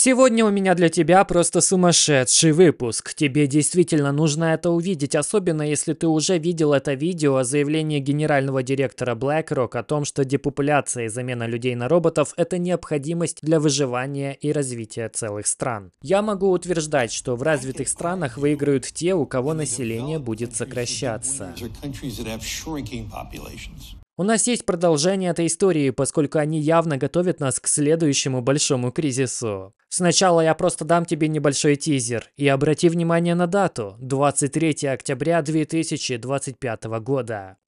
Сегодня у меня для тебя просто сумасшедший выпуск. Тебе действительно нужно это увидеть, особенно если ты уже видел это видео о а заявлении генерального директора BlackRock о том, что депопуляция и замена людей на роботов – это необходимость для выживания и развития целых стран. Я могу утверждать, что в развитых странах выиграют те, у кого население будет сокращаться. У нас есть продолжение этой истории, поскольку они явно готовят нас к следующему большому кризису. Сначала я просто дам тебе небольшой тизер и обрати внимание на дату – 23 октября 2025 года.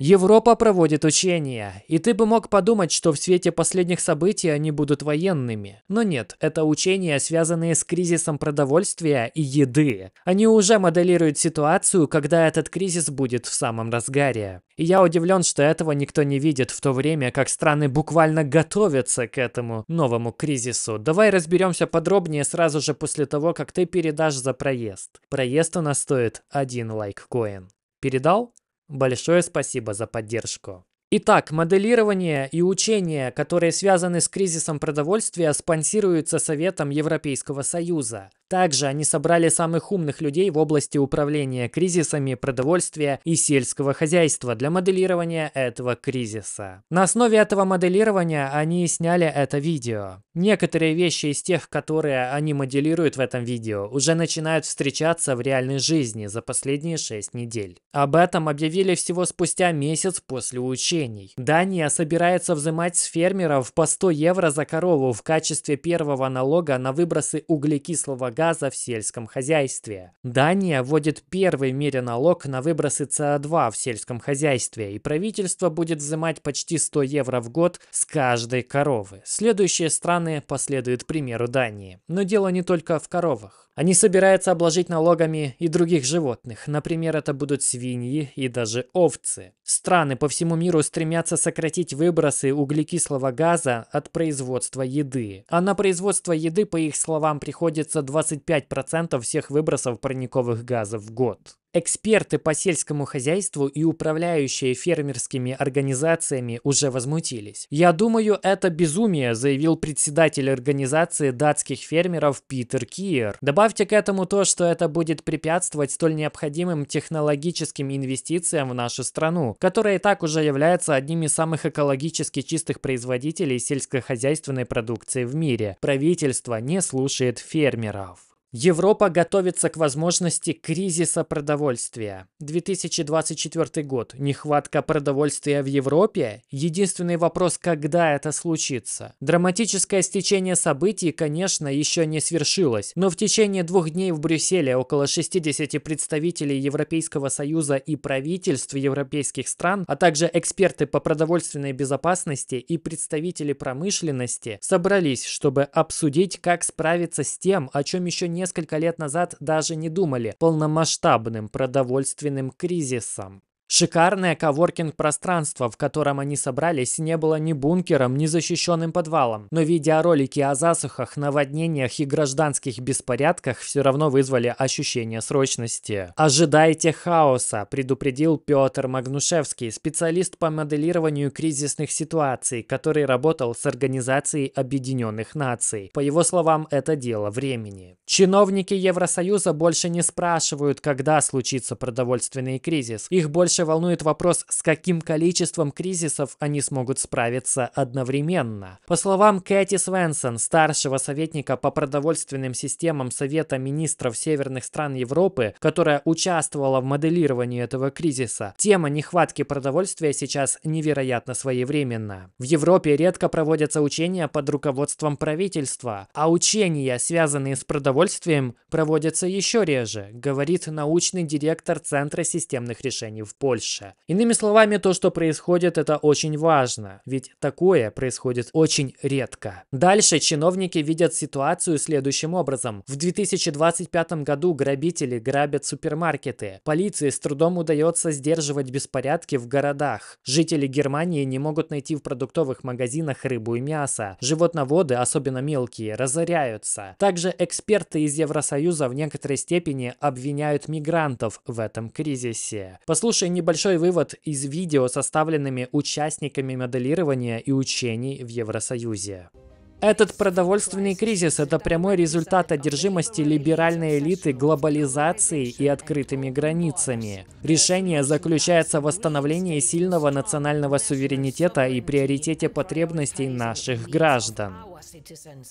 Европа проводит учения, и ты бы мог подумать, что в свете последних событий они будут военными. Но нет, это учения, связанные с кризисом продовольствия и еды. Они уже моделируют ситуацию, когда этот кризис будет в самом разгаре. И я удивлен, что этого никто не видит в то время, как страны буквально готовятся к этому новому кризису. Давай разберемся подробнее сразу же после того, как ты передашь за проезд. Проезд у нас стоит один лайк коин. Передал? Большое спасибо за поддержку. Итак, моделирование и учения, которые связаны с кризисом продовольствия, спонсируются Советом Европейского Союза. Также они собрали самых умных людей в области управления кризисами, продовольствия и сельского хозяйства для моделирования этого кризиса. На основе этого моделирования они сняли это видео. Некоторые вещи из тех, которые они моделируют в этом видео, уже начинают встречаться в реальной жизни за последние 6 недель. Об этом объявили всего спустя месяц после учений. Дания собирается взимать с фермеров по 100 евро за корову в качестве первого налога на выбросы углекислого газа в сельском хозяйстве. Дания вводит первый в мире налог на выбросы СО2 в сельском хозяйстве, и правительство будет взимать почти 100 евро в год с каждой коровы. Следующие страны последуют примеру Дании. Но дело не только в коровах. Они собираются обложить налогами и других животных. Например, это будут свиньи и даже овцы. Страны по всему миру стремятся сократить выбросы углекислого газа от производства еды. А на производство еды, по их словам, приходится 20 25% всех выбросов парниковых газов в год. Эксперты по сельскому хозяйству и управляющие фермерскими организациями уже возмутились. «Я думаю, это безумие», — заявил председатель организации датских фермеров Питер Киер. Добавьте к этому то, что это будет препятствовать столь необходимым технологическим инвестициям в нашу страну, которая и так уже является одним из самых экологически чистых производителей сельскохозяйственной продукции в мире. Правительство не слушает фермеров. Европа готовится к возможности кризиса продовольствия. 2024 год. Нехватка продовольствия в Европе? Единственный вопрос, когда это случится. Драматическое стечение событий, конечно, еще не свершилось, но в течение двух дней в Брюсселе около 60 представителей Европейского Союза и правительств европейских стран, а также эксперты по продовольственной безопасности и представители промышленности собрались, чтобы обсудить, как справиться с тем, о чем еще не несколько лет назад даже не думали полномасштабным продовольственным кризисом. Шикарное коворкинг-пространство, в котором они собрались, не было ни бункером, ни защищенным подвалом. Но видеоролики о засухах, наводнениях и гражданских беспорядках все равно вызвали ощущение срочности. «Ожидайте хаоса», – предупредил Петр Магнушевский, специалист по моделированию кризисных ситуаций, который работал с Организацией Объединенных Наций. По его словам, это дело времени. Чиновники Евросоюза больше не спрашивают, когда случится продовольственный кризис. Их больше больше волнует вопрос, с каким количеством кризисов они смогут справиться одновременно. По словам Кэти Свенсон, старшего советника по продовольственным системам Совета министров северных стран Европы, которая участвовала в моделировании этого кризиса, тема нехватки продовольствия сейчас невероятно своевременна. В Европе редко проводятся учения под руководством правительства, а учения, связанные с продовольствием, проводятся еще реже, говорит научный директор Центра системных решений в Польше. Польше. Иными словами, то, что происходит, это очень важно, ведь такое происходит очень редко. Дальше чиновники видят ситуацию следующим образом. В 2025 году грабители грабят супермаркеты. Полиции с трудом удается сдерживать беспорядки в городах. Жители Германии не могут найти в продуктовых магазинах рыбу и мясо. Животноводы, особенно мелкие, разоряются. Также эксперты из Евросоюза в некоторой степени обвиняют мигрантов в этом кризисе. Послушай небольшой вывод из видео, составленными участниками моделирования и учений в Евросоюзе. Этот продовольственный кризис – это прямой результат одержимости либеральной элиты глобализацией и открытыми границами. Решение заключается в восстановлении сильного национального суверенитета и приоритете потребностей наших граждан.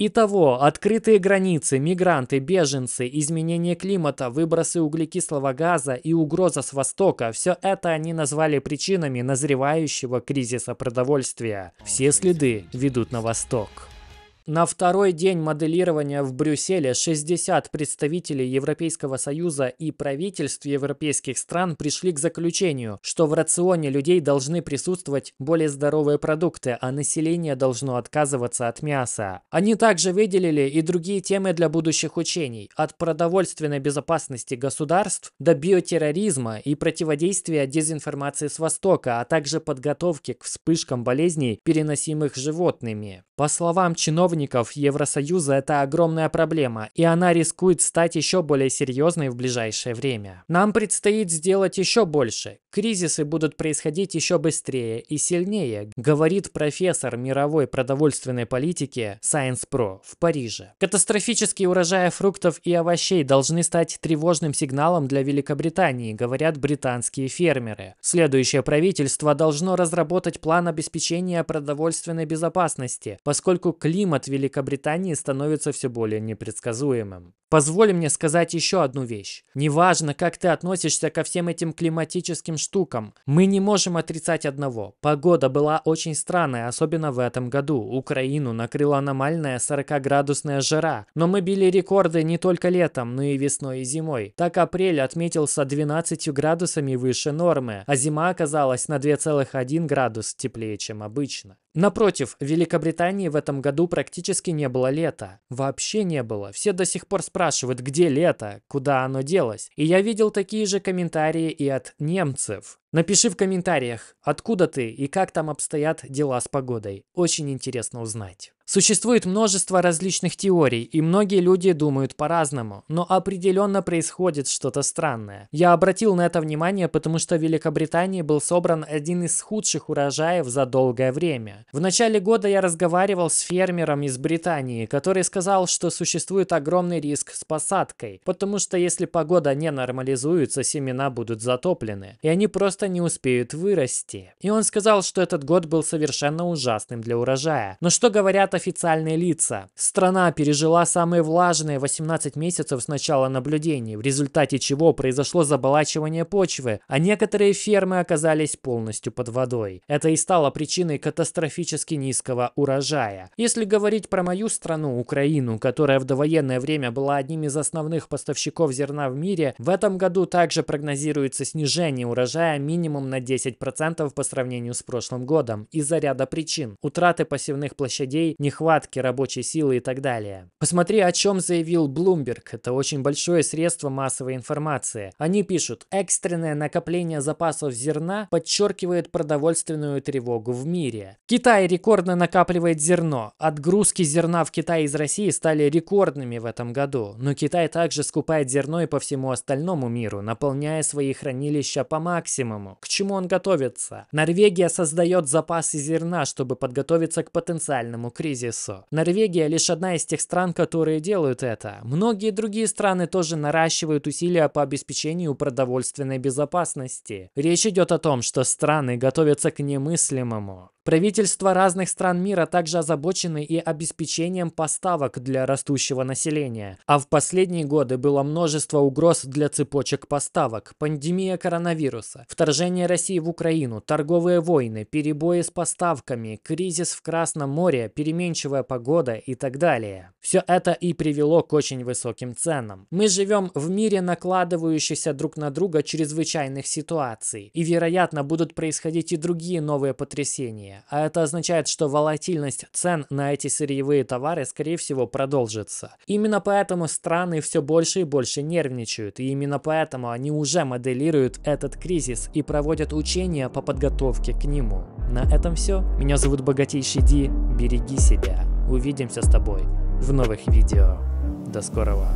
Итого, открытые границы, мигранты, беженцы, изменение климата, выбросы углекислого газа и угроза с Востока – все это они назвали причинами назревающего кризиса продовольствия. Все следы ведут на Восток. На второй день моделирования в Брюсселе 60 представителей Европейского Союза и правительств европейских стран пришли к заключению, что в рационе людей должны присутствовать более здоровые продукты, а население должно отказываться от мяса. Они также выделили и другие темы для будущих учений, от продовольственной безопасности государств до биотерроризма и противодействия дезинформации с Востока, а также подготовки к вспышкам болезней, переносимых животными. По словам чиновников, противников Евросоюза это огромная проблема, и она рискует стать еще более серьезной в ближайшее время. Нам предстоит сделать еще больше. Кризисы будут происходить еще быстрее и сильнее, говорит профессор мировой продовольственной политики Science Pro в Париже. Катастрофические урожаи фруктов и овощей должны стать тревожным сигналом для Великобритании, говорят британские фермеры. Следующее правительство должно разработать план обеспечения продовольственной безопасности, поскольку климат Великобритании становится все более непредсказуемым. Позволь мне сказать еще одну вещь. Неважно, как ты относишься ко всем этим климатическим штукам, мы не можем отрицать одного. Погода была очень странная, особенно в этом году. Украину накрыла аномальная 40-градусная жара. Но мы били рекорды не только летом, но и весной и зимой. Так апрель отметился 12 градусами выше нормы, а зима оказалась на 2,1 градус теплее, чем обычно. Напротив, в Великобритании в этом году практически не было лета. Вообще не было. Все до сих пор спрашивают, спрашивают, где лето, куда оно делось. И я видел такие же комментарии и от немцев. Напиши в комментариях, откуда ты и как там обстоят дела с погодой. Очень интересно узнать. Существует множество различных теорий, и многие люди думают по-разному, но определенно происходит что-то странное. Я обратил на это внимание, потому что в Великобритании был собран один из худших урожаев за долгое время. В начале года я разговаривал с фермером из Британии, который сказал, что существует огромный риск с посадкой, потому что если погода не нормализуется, семена будут затоплены, и они просто просто не успеют вырасти. И он сказал, что этот год был совершенно ужасным для урожая. Но что говорят официальные лица? Страна пережила самые влажные 18 месяцев с начала наблюдений, в результате чего произошло заболачивание почвы, а некоторые фермы оказались полностью под водой. Это и стало причиной катастрофически низкого урожая. Если говорить про мою страну, Украину, которая в довоенное время была одним из основных поставщиков зерна в мире, в этом году также прогнозируется снижение урожая минимум на 10% по сравнению с прошлым годом из-за ряда причин – утраты пассивных площадей, нехватки рабочей силы и так далее. Посмотри, о чем заявил Bloomberg. Это очень большое средство массовой информации. Они пишут, экстренное накопление запасов зерна подчеркивает продовольственную тревогу в мире. Китай рекордно накапливает зерно. Отгрузки зерна в Китай из России стали рекордными в этом году. Но Китай также скупает зерно и по всему остальному миру, наполняя свои хранилища по максимуму минимуму. К чему он готовится? Норвегия создает запасы зерна, чтобы подготовиться к потенциальному кризису. Норвегия лишь одна из тех стран, которые делают это. Многие другие страны тоже наращивают усилия по обеспечению продовольственной безопасности. Речь идет о том, что страны готовятся к немыслимому. Правительства разных стран мира также озабочены и обеспечением поставок для растущего населения. А в последние годы было множество угроз для цепочек поставок. Пандемия коронавируса, вторжение Вторжение России в Украину, торговые войны, перебои с поставками, кризис в Красном море, переменчивая погода и так далее. Все это и привело к очень высоким ценам. Мы живем в мире накладывающихся друг на друга чрезвычайных ситуаций. И, вероятно, будут происходить и другие новые потрясения. А это означает, что волатильность цен на эти сырьевые товары, скорее всего, продолжится. Именно поэтому страны все больше и больше нервничают. И именно поэтому они уже моделируют этот кризис и проводят учения по подготовке к нему. На этом все. Меня зовут Богатейший Ди. Береги себя. Увидимся с тобой в новых видео. До скорого.